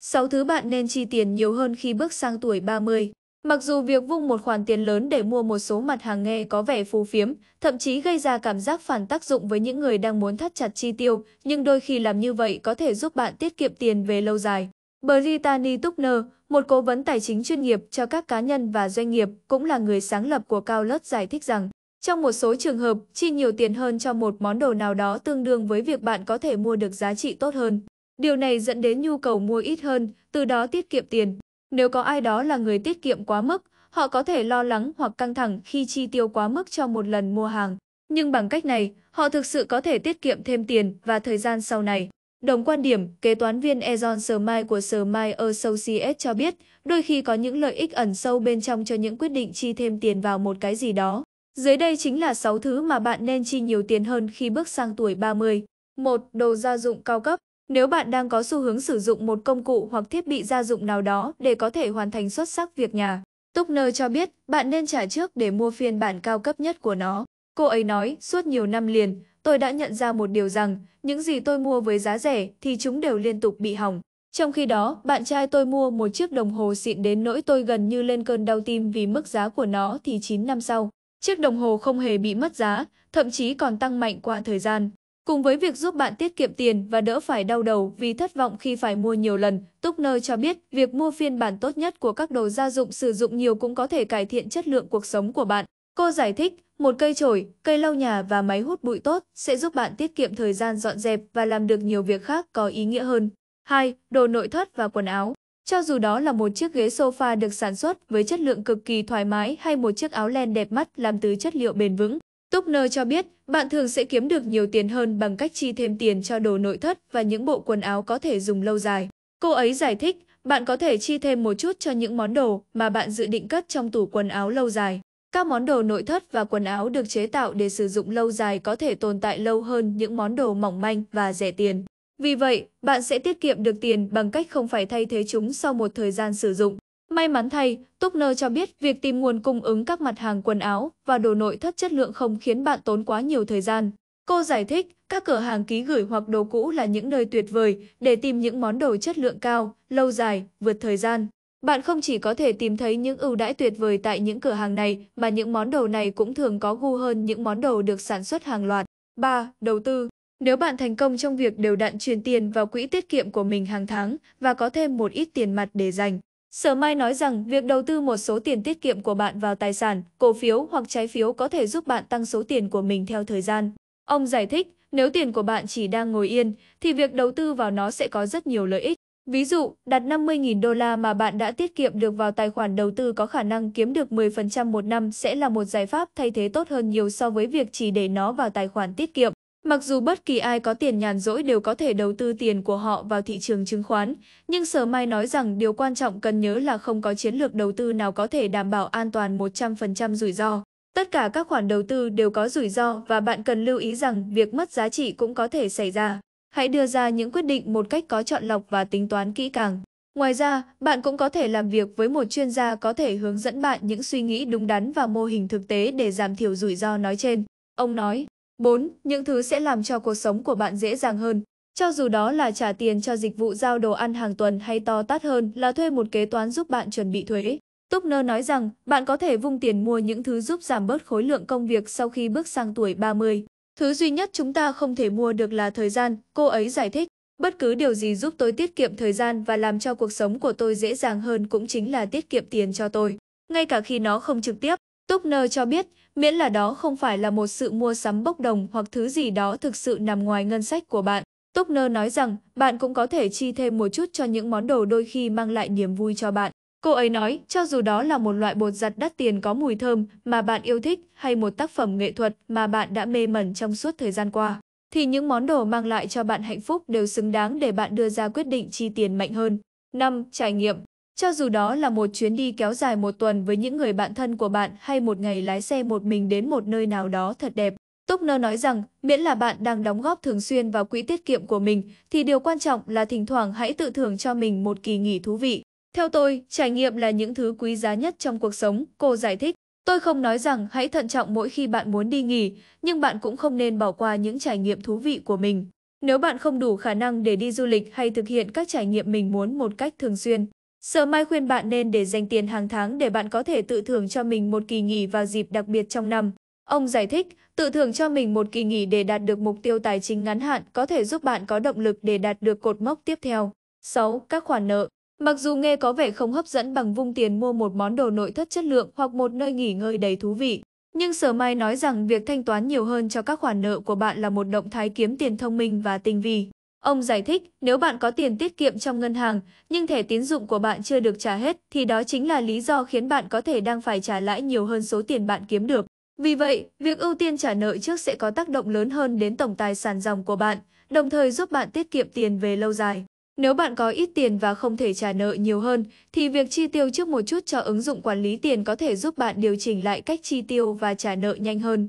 6 thứ bạn nên chi tiền nhiều hơn khi bước sang tuổi 30. Mặc dù việc vung một khoản tiền lớn để mua một số mặt hàng nghe có vẻ phù phiếm, thậm chí gây ra cảm giác phản tác dụng với những người đang muốn thắt chặt chi tiêu, nhưng đôi khi làm như vậy có thể giúp bạn tiết kiệm tiền về lâu dài. Brittany Tuckner, một cố vấn tài chính chuyên nghiệp cho các cá nhân và doanh nghiệp, cũng là người sáng lập của Cao Lớt giải thích rằng, trong một số trường hợp, chi nhiều tiền hơn cho một món đồ nào đó tương đương với việc bạn có thể mua được giá trị tốt hơn. Điều này dẫn đến nhu cầu mua ít hơn, từ đó tiết kiệm tiền. Nếu có ai đó là người tiết kiệm quá mức, họ có thể lo lắng hoặc căng thẳng khi chi tiêu quá mức cho một lần mua hàng. Nhưng bằng cách này, họ thực sự có thể tiết kiệm thêm tiền và thời gian sau này. Đồng quan điểm, kế toán viên Ejon Sermai của Sermai Associates cho biết, đôi khi có những lợi ích ẩn sâu bên trong cho những quyết định chi thêm tiền vào một cái gì đó. Dưới đây chính là 6 thứ mà bạn nên chi nhiều tiền hơn khi bước sang tuổi 30. 1. Đồ gia dụng cao cấp nếu bạn đang có xu hướng sử dụng một công cụ hoặc thiết bị gia dụng nào đó để có thể hoàn thành xuất sắc việc nhà, Tuckner cho biết bạn nên trả trước để mua phiên bản cao cấp nhất của nó. Cô ấy nói, suốt nhiều năm liền, tôi đã nhận ra một điều rằng, những gì tôi mua với giá rẻ thì chúng đều liên tục bị hỏng. Trong khi đó, bạn trai tôi mua một chiếc đồng hồ xịn đến nỗi tôi gần như lên cơn đau tim vì mức giá của nó thì 9 năm sau. Chiếc đồng hồ không hề bị mất giá, thậm chí còn tăng mạnh qua thời gian. Cùng với việc giúp bạn tiết kiệm tiền và đỡ phải đau đầu vì thất vọng khi phải mua nhiều lần, Tuckner cho biết việc mua phiên bản tốt nhất của các đồ gia dụng sử dụng nhiều cũng có thể cải thiện chất lượng cuộc sống của bạn. Cô giải thích, một cây chổi, cây lau nhà và máy hút bụi tốt sẽ giúp bạn tiết kiệm thời gian dọn dẹp và làm được nhiều việc khác có ý nghĩa hơn. 2. Đồ nội thất và quần áo Cho dù đó là một chiếc ghế sofa được sản xuất với chất lượng cực kỳ thoải mái hay một chiếc áo len đẹp mắt làm từ chất liệu bền vững, Tuckner cho biết, bạn thường sẽ kiếm được nhiều tiền hơn bằng cách chi thêm tiền cho đồ nội thất và những bộ quần áo có thể dùng lâu dài. Cô ấy giải thích, bạn có thể chi thêm một chút cho những món đồ mà bạn dự định cất trong tủ quần áo lâu dài. Các món đồ nội thất và quần áo được chế tạo để sử dụng lâu dài có thể tồn tại lâu hơn những món đồ mỏng manh và rẻ tiền. Vì vậy, bạn sẽ tiết kiệm được tiền bằng cách không phải thay thế chúng sau một thời gian sử dụng. May mắn thay, Tuckner cho biết việc tìm nguồn cung ứng các mặt hàng quần áo và đồ nội thất chất lượng không khiến bạn tốn quá nhiều thời gian. Cô giải thích, các cửa hàng ký gửi hoặc đồ cũ là những nơi tuyệt vời để tìm những món đồ chất lượng cao, lâu dài, vượt thời gian. Bạn không chỉ có thể tìm thấy những ưu đãi tuyệt vời tại những cửa hàng này, mà những món đồ này cũng thường có gu hơn những món đồ được sản xuất hàng loạt. 3. Đầu tư Nếu bạn thành công trong việc đều đặn truyền tiền vào quỹ tiết kiệm của mình hàng tháng và có thêm một ít tiền mặt để dành, Sở Mai nói rằng việc đầu tư một số tiền tiết kiệm của bạn vào tài sản, cổ phiếu hoặc trái phiếu có thể giúp bạn tăng số tiền của mình theo thời gian. Ông giải thích, nếu tiền của bạn chỉ đang ngồi yên, thì việc đầu tư vào nó sẽ có rất nhiều lợi ích. Ví dụ, đặt 50.000 đô la mà bạn đã tiết kiệm được vào tài khoản đầu tư có khả năng kiếm được 10% một năm sẽ là một giải pháp thay thế tốt hơn nhiều so với việc chỉ để nó vào tài khoản tiết kiệm. Mặc dù bất kỳ ai có tiền nhàn rỗi đều có thể đầu tư tiền của họ vào thị trường chứng khoán, nhưng Sở Mai nói rằng điều quan trọng cần nhớ là không có chiến lược đầu tư nào có thể đảm bảo an toàn 100% rủi ro. Tất cả các khoản đầu tư đều có rủi ro và bạn cần lưu ý rằng việc mất giá trị cũng có thể xảy ra. Hãy đưa ra những quyết định một cách có chọn lọc và tính toán kỹ càng. Ngoài ra, bạn cũng có thể làm việc với một chuyên gia có thể hướng dẫn bạn những suy nghĩ đúng đắn và mô hình thực tế để giảm thiểu rủi ro nói trên. Ông nói. 4. Những thứ sẽ làm cho cuộc sống của bạn dễ dàng hơn. Cho dù đó là trả tiền cho dịch vụ giao đồ ăn hàng tuần hay to tát hơn là thuê một kế toán giúp bạn chuẩn bị thuế. Tupner nói rằng bạn có thể vung tiền mua những thứ giúp giảm bớt khối lượng công việc sau khi bước sang tuổi 30. Thứ duy nhất chúng ta không thể mua được là thời gian, cô ấy giải thích. Bất cứ điều gì giúp tôi tiết kiệm thời gian và làm cho cuộc sống của tôi dễ dàng hơn cũng chính là tiết kiệm tiền cho tôi. Ngay cả khi nó không trực tiếp, Tokner cho biết, miễn là đó không phải là một sự mua sắm bốc đồng hoặc thứ gì đó thực sự nằm ngoài ngân sách của bạn. Tokner nói rằng bạn cũng có thể chi thêm một chút cho những món đồ đôi khi mang lại niềm vui cho bạn. Cô ấy nói, cho dù đó là một loại bột giặt đắt tiền có mùi thơm mà bạn yêu thích hay một tác phẩm nghệ thuật mà bạn đã mê mẩn trong suốt thời gian qua, thì những món đồ mang lại cho bạn hạnh phúc đều xứng đáng để bạn đưa ra quyết định chi tiền mạnh hơn. 5. Trải nghiệm cho dù đó là một chuyến đi kéo dài một tuần với những người bạn thân của bạn hay một ngày lái xe một mình đến một nơi nào đó thật đẹp. Tokner nói rằng, miễn là bạn đang đóng góp thường xuyên vào quỹ tiết kiệm của mình, thì điều quan trọng là thỉnh thoảng hãy tự thưởng cho mình một kỳ nghỉ thú vị. Theo tôi, trải nghiệm là những thứ quý giá nhất trong cuộc sống, cô giải thích. Tôi không nói rằng hãy thận trọng mỗi khi bạn muốn đi nghỉ, nhưng bạn cũng không nên bỏ qua những trải nghiệm thú vị của mình. Nếu bạn không đủ khả năng để đi du lịch hay thực hiện các trải nghiệm mình muốn một cách thường xuyên, Sở Mai khuyên bạn nên để dành tiền hàng tháng để bạn có thể tự thưởng cho mình một kỳ nghỉ vào dịp đặc biệt trong năm. Ông giải thích, tự thưởng cho mình một kỳ nghỉ để đạt được mục tiêu tài chính ngắn hạn có thể giúp bạn có động lực để đạt được cột mốc tiếp theo. 6. Các khoản nợ Mặc dù nghe có vẻ không hấp dẫn bằng vung tiền mua một món đồ nội thất chất lượng hoặc một nơi nghỉ ngơi đầy thú vị, nhưng Sở Mai nói rằng việc thanh toán nhiều hơn cho các khoản nợ của bạn là một động thái kiếm tiền thông minh và tinh vi. Ông giải thích, nếu bạn có tiền tiết kiệm trong ngân hàng, nhưng thẻ tín dụng của bạn chưa được trả hết, thì đó chính là lý do khiến bạn có thể đang phải trả lãi nhiều hơn số tiền bạn kiếm được. Vì vậy, việc ưu tiên trả nợ trước sẽ có tác động lớn hơn đến tổng tài sản dòng của bạn, đồng thời giúp bạn tiết kiệm tiền về lâu dài. Nếu bạn có ít tiền và không thể trả nợ nhiều hơn, thì việc chi tiêu trước một chút cho ứng dụng quản lý tiền có thể giúp bạn điều chỉnh lại cách chi tiêu và trả nợ nhanh hơn.